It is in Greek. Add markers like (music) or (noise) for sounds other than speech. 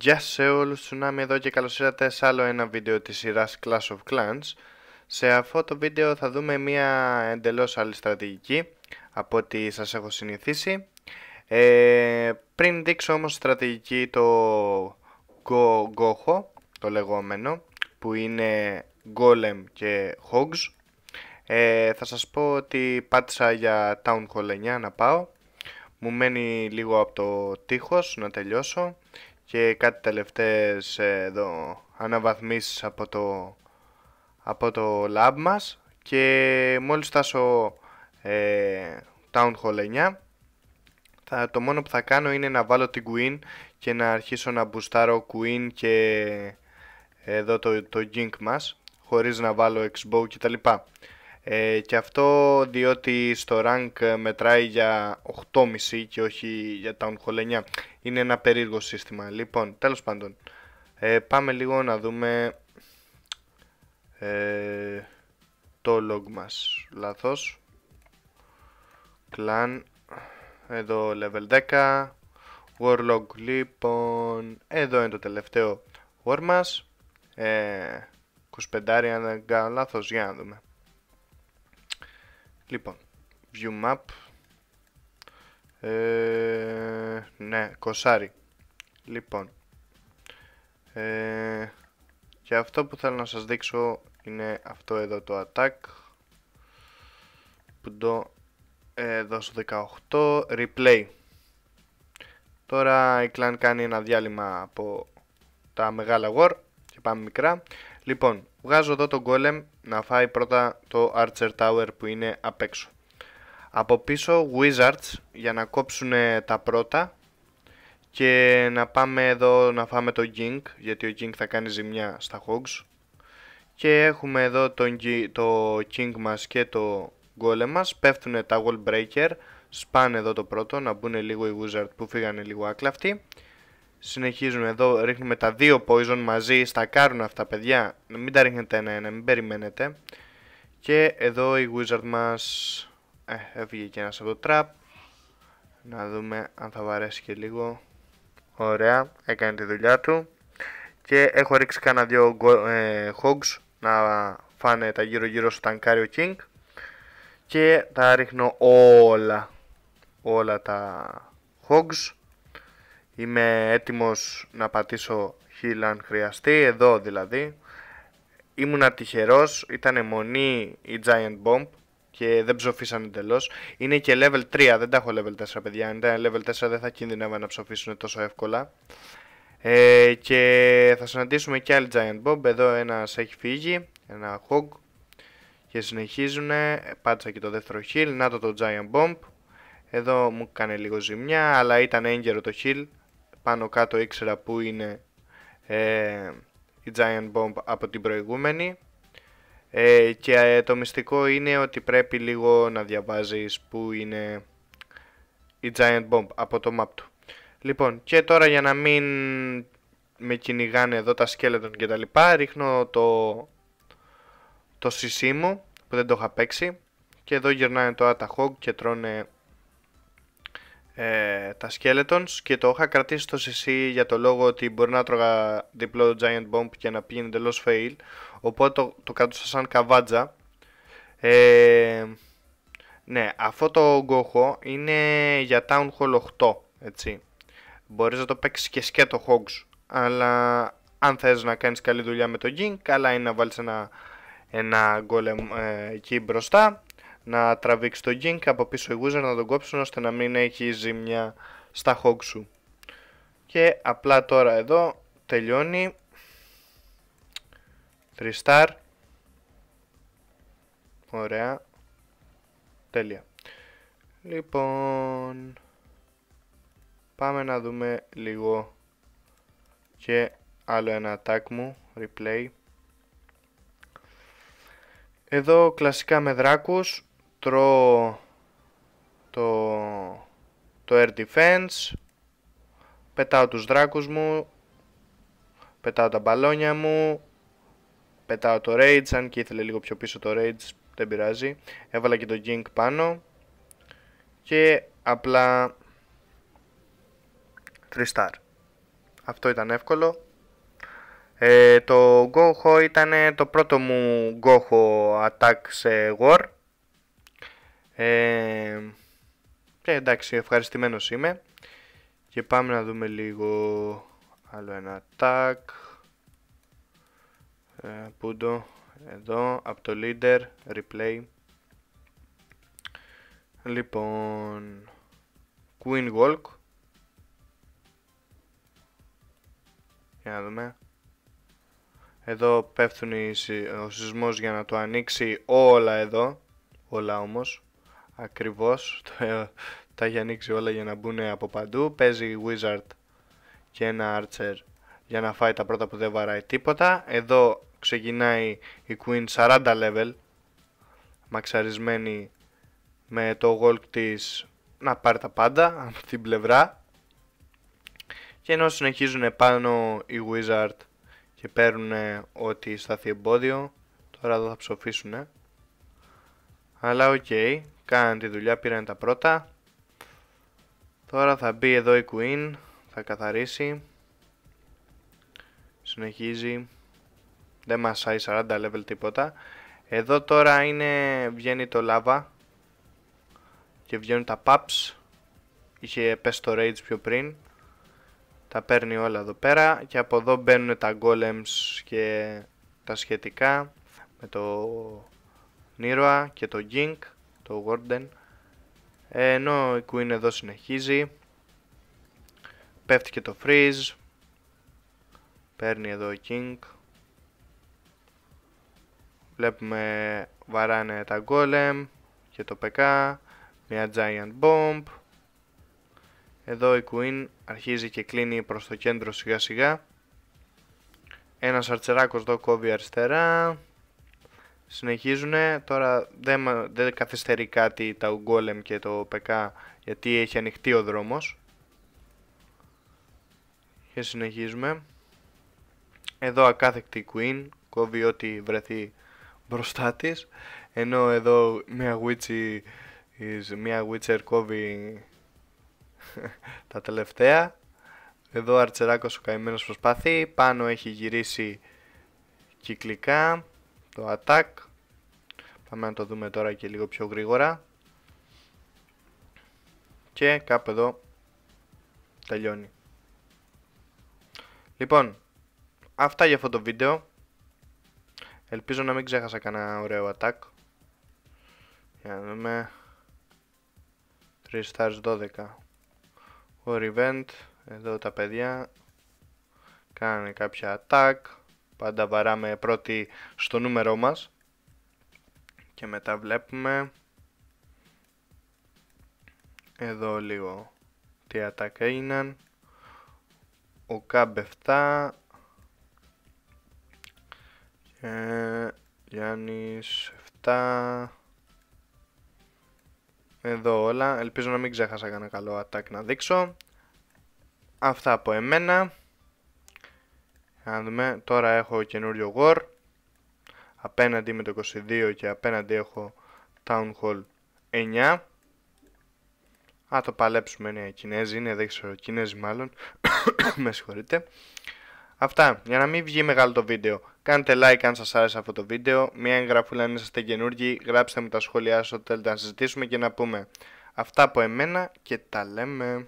Γεια σε όλους, Τσουνάμι εδώ και καλώς ήρθατε σε άλλο ένα βίντεο της σειράς Clash of Clans Σε αυτό το βίντεο θα δούμε μια εντελώς άλλη στρατηγική από ό,τι σας έχω συνηθίσει ε, πριν δείξω όμως στρατηγική το Go Goho, το λεγόμενο, που είναι Golem και Hogs, ε, θα σας πω ότι πάτησα για Town Hall 9 να πάω. Μου μένει λίγο από το τείχος να τελειώσω και κάτι τελευταίες ε, εδώ αναβαθμίσεις από το, από το lab μας και μόλις φτάσω ε, Town Hall 9 θα, το μόνο που θα κάνω είναι να βάλω την Queen και να αρχίσω να μπουστάρω Queen και εδώ το, το Gink μας χωρίς να βάλω Xbow κτλ. Ε, και αυτό διότι στο rank μετράει για 8,5 και όχι για τα onhole 9. Είναι ένα περίεργο σύστημα. Λοιπόν, τέλος πάντων, ε, πάμε λίγο να δούμε ε, το log μας. Λάθος. Clan εδώ level 10 Warlock λοιπόν Εδώ είναι το τελευταίο War μας ε, 25 αν δεν κάνω λάθος για να δούμε Λοιπόν View map ε, Ναι κοσάρι Λοιπόν ε, Και αυτό που θέλω να σας δείξω Είναι αυτό εδώ το attack Που το ε, δώσω 18, replay. Τώρα η clan κάνει ένα διάλειμμα από τα μεγάλα war και πάμε μικρά. Λοιπόν, βγάζω εδώ τον golem να φάει πρώτα το archer tower που είναι απ' έξω. Από πίσω wizards για να κόψουν τα πρώτα και να πάμε εδώ να φάμε το king γιατί ο king θα κάνει ζημιά στα hogs. Και έχουμε εδώ τον, το king μας και το μας, πέφτουν τα wall breaker, σπάνε εδώ το πρώτο, να μπουν λίγο οι wizard που φύγανε λίγο άκλαυτοι. Συνεχίζουμε εδώ, ρίχνουμε τα δύο poison μαζί, στα στακάρουν αυτά παιδιά, μην τα ρίχνετε ένα-ένα, μην περιμένετε. Και εδώ η wizard μας, ε, έφυγε και ένας από το trap. Να δούμε αν θα βαρέσει και λίγο. Ωραία, έκανε τη δουλειά του. Και έχω ρίξει κανένα δύο ε, hogs να φάνε τα γύρω γύρω στο tankario King και τα ρίχνω όλα, όλα τα hogs. Είμαι έτοιμος να πατήσω heal αν χρειαστεί, εδώ δηλαδή. Ήμουνα τυχερός, ήταν μονή η Giant Bomb και δεν ψοφίσαν εντελώς. Είναι και level 3, δεν τα έχω level 4 παιδιά. Αν level 4 δεν θα κινδυνεύα να ψοφίσουν τόσο εύκολα. Ε, και θα συναντήσουμε και άλλη Giant Bomb. Εδώ ένας έχει φύγει, ένα Hog. Και συνεχίζουν, πάτησα και το δεύτερο χιλ, να το το Giant Bomb. Εδώ μου κάνει λίγο ζημιά, αλλά ήταν έγκαιρο το χιλ. Πάνω κάτω ήξερα που είναι ε, η Giant Bomb από την προηγούμενη. Ε, και ε, το μυστικό είναι ότι πρέπει λίγο να διαβάζεις που είναι η Giant Bomb από το map του. Λοιπόν, και τώρα για να μην με κυνηγάνε εδώ τα skeleton και τα λοιπά, ρίχνω το το σισίμο που δεν το είχα παίξει και εδώ γυρνάνε τώρα τα hog και τρώνε ε, τα skeletons και το είχα κρατήσει το CC για το λόγο ότι μπορεί να τρώγα διπλό giant bomb και να πήγαινε εντελώς fail οπότε το, το κρατούσα σαν καβάτζα ε, ναι αυτό το γκόχο είναι για town hall 8 έτσι μπορείς να το παίξεις και σκέτο hogs αλλά αν θες να κάνεις καλή δουλειά με το gink, καλά είναι να βάλεις ένα ένα γκολεμ ε, εκεί μπροστά, να τραβήξει το Gink από πίσω η Wizard να τον κόψουν ώστε να μην έχει ζημιά στα χόξου σου. Και απλά τώρα εδώ τελειώνει 3 star Ωραία Τέλεια Λοιπόν Πάμε να δούμε λίγο Και άλλο ένα attack μου Replay εδώ κλασικά με δράκους τρώω το, το air defense, πετάω τους δράκους μου, πετάω τα μπαλόνια μου, πετάω το rage, αν και ήθελε λίγο πιο πίσω το rage, δεν πειράζει. Έβαλα και το gink πάνω και απλά 3 star. Αυτό ήταν εύκολο. Ε, το Goho ήταν το πρώτο μου Goho Attack σε War. Ε, και εντάξει, ευχαριστημένος είμαι. Και πάμε να δούμε λίγο άλλο ένα Attack. Ε, πού το, εδώ, από το Leader, Replay. Λοιπόν, Queen Walk. Για να δούμε. Εδώ πέφτουν οι, ο σεισμός για να το ανοίξει όλα εδώ. Όλα όμως. Ακριβώς. (laughs) τα έχει ανοίξει όλα για να μπουν από παντού. Παίζει Wizard και ένα Archer για να φάει τα πρώτα που δεν βαράει τίποτα. Εδώ ξεκινάει η Queen 40 level. Μαξαρισμένη με το walk της να πάρει τα πάντα από την πλευρά. Και ενώ συνεχίζουν πάνω οι Wizard και παίρνουν ό,τι σταθεί εμπόδιο. Τώρα εδώ θα ψοφήσουν. Αλλά οκ, okay, τη δουλειά, πήραν τα πρώτα. Τώρα θα μπει εδώ η Queen, θα καθαρίσει. Συνεχίζει. Δεν μασάει 40 level τίποτα. Εδώ τώρα είναι, βγαίνει το λάβα και βγαίνουν τα pups Είχε πέσει το rage πιο πριν τα παίρνει όλα εδώ πέρα και από εδώ μπαίνουν τα golems και τα σχετικά με το Νίροα και το Gink, το Warden ε, ενώ η Queen εδώ συνεχίζει πέφτει και το Freeze παίρνει εδώ ο King βλέπουμε βαράνε τα Golem και το PK μια Giant Bomb εδώ η Queen αρχίζει και κλείνει προς το κέντρο σιγά σιγά. Ένας αρτσεράκος εδώ κόβει αριστερά. Συνεχίζουνε. Τώρα δεν, δεν καθυστερεί κάτι τα Ουγκόλεμ και το ΠΚ γιατί έχει ανοιχτεί ο δρόμος. Και συνεχίζουμε. Εδώ ακάθεκτη η Queen κόβει ό,τι βρεθεί μπροστά της. Ενώ εδώ μια Witcher, μια Witcher κόβει (laughs) τα τελευταία. Εδώ ο Αρτσεράκος ο καημένος προσπαθεί, πάνω έχει γυρίσει κυκλικά το ατάκ Πάμε να το δούμε τώρα και λίγο πιο γρήγορα. Και κάπου εδώ τελειώνει. Λοιπόν, αυτά για αυτό το βίντεο. Ελπίζω να μην ξέχασα κανένα ωραίο ατάκ Για να δούμε... 3 stars 12. Ο Revent, εδώ τα παιδιά κάνανε κάποια attack. Πάντα βαράμε πρώτη στο νούμερό μας. Και μετά βλέπουμε εδώ λίγο τι attack έγιναν. Ο Cab 7. Και Γιάννης 7 εδώ όλα. Ελπίζω να μην ξέχασα κανένα καλό attack να δείξω. Αυτά από εμένα. Να δούμε, τώρα έχω καινούριο war. Απέναντι με το 22 και απέναντι έχω Town Hall 9. Α, το παλέψουμε, είναι οι Κινέζοι, είναι, δεν ξέρω, Κινέζοι μάλλον. (coughs) με συγχωρείτε. Αυτά, για να μην βγει μεγάλο το βίντεο. Κάντε like αν σας άρεσε αυτό το βίντεο, μια εγγραφή αν είσαστε καινούργοι, γράψτε μου τα σχόλιά σας ό,τι θέλετε να συζητήσουμε και να πούμε. Αυτά από εμένα και τα λέμε.